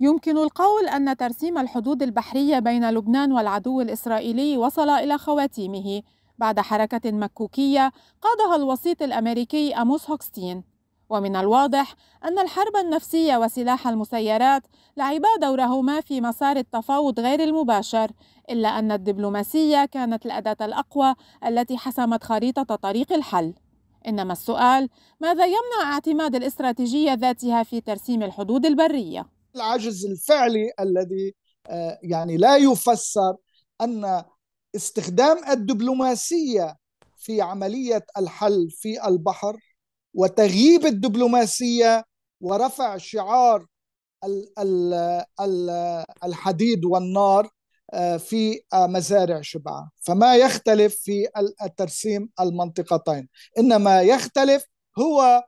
يمكن القول أن ترسيم الحدود البحرية بين لبنان والعدو الإسرائيلي وصل إلى خواتيمه بعد حركة مكوكية قادها الوسيط الأمريكي أموس هوكستين ومن الواضح أن الحرب النفسية وسلاح المسيرات لعبا دورهما في مسار التفاوض غير المباشر إلا أن الدبلوماسية كانت الأداة الأقوى التي حسمت خريطة طريق الحل إنما السؤال ماذا يمنع اعتماد الاستراتيجية ذاتها في ترسيم الحدود البرية؟ العجز الفعلي الذي آه، يعني لا يفسر ان استخدام الدبلوماسيه في عمليه الحل في البحر وتغييب الدبلوماسيه ورفع شعار الحديد والنار آه، في آه، مزارع شبعة فما يختلف في الترسيم المنطقتين إنما يختلف هو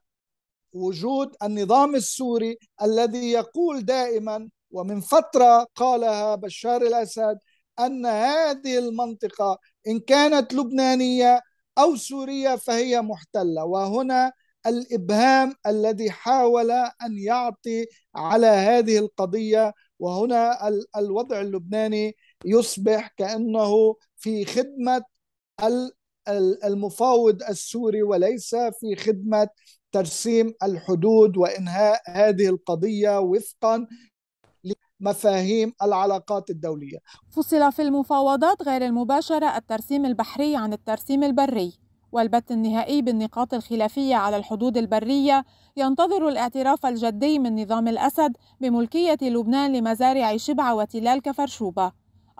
وجود النظام السوري الذي يقول دائما ومن فتره قالها بشار الاسد ان هذه المنطقه ان كانت لبنانيه او سوريه فهي محتله وهنا الابهام الذي حاول ان يعطي على هذه القضيه وهنا الوضع اللبناني يصبح كانه في خدمه المفاوض السوري وليس في خدمه ترسيم الحدود وانهاء هذه القضيه وفقا مفاهيم العلاقات الدوليه. فصل في المفاوضات غير المباشره الترسيم البحري عن الترسيم البري، والبت النهائي بالنقاط الخلافيه على الحدود البريه ينتظر الاعتراف الجدي من نظام الاسد بملكيه لبنان لمزارع شبعة وتلال كفرشوبه.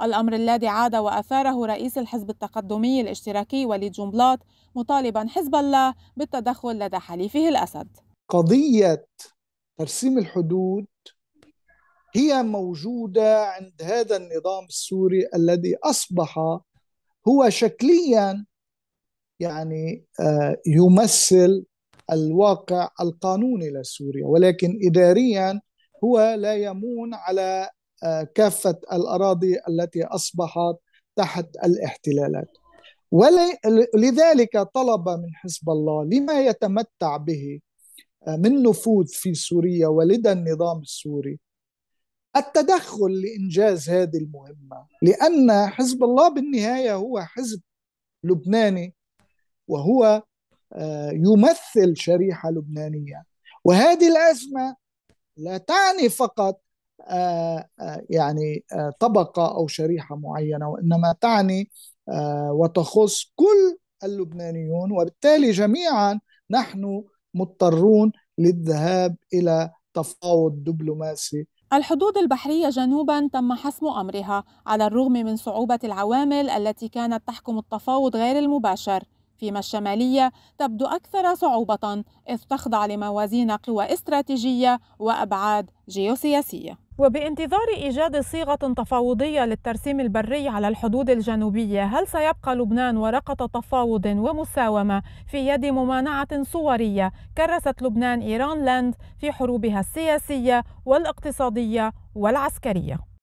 الأمر الذي عاد وأثاره رئيس الحزب التقدمي الاشتراكي وليد جنبلاط مطالبا حزب الله بالتدخل لدى حليفه الأسد قضية ترسيم الحدود هي موجودة عند هذا النظام السوري الذي أصبح هو شكليا يعني آه، يمثل الواقع القانوني لسوريا ولكن إداريا هو لا يمون على آه، كافه الاراضي التي اصبحت تحت الاحتلالات ولذلك طلب من حزب الله لما يتمتع به آه، من نفوذ في سوريا ولدى النظام السوري التدخل لانجاز هذه المهمه لان حزب الله بالنهايه هو حزب لبناني وهو آه، يمثل شريحه لبنانيه وهذه الازمه لا تعني فقط آه، آه، يعني آه، طبقة أو شريحة معينة وإنما تعني وتخص كل اللبنانيون وبالتالي جميعا نحن مضطرون للذهاب إلى تفاوض دبلوماسي الحدود البحرية جنوبا تم حسم أمرها على الرغم من صعوبة العوامل التي كانت تحكم التفاوض غير المباشر فيما الشمالية تبدو أكثر صعوبة إذ تخضع لموازين قوى استراتيجية وأبعاد جيوسياسية وبانتظار إيجاد صيغة تفاوضية للترسيم البري على الحدود الجنوبية هل سيبقى لبنان ورقة تفاوض ومساومة في يد ممانعة صورية كرست لبنان إيران لاند في حروبها السياسية والاقتصادية والعسكرية؟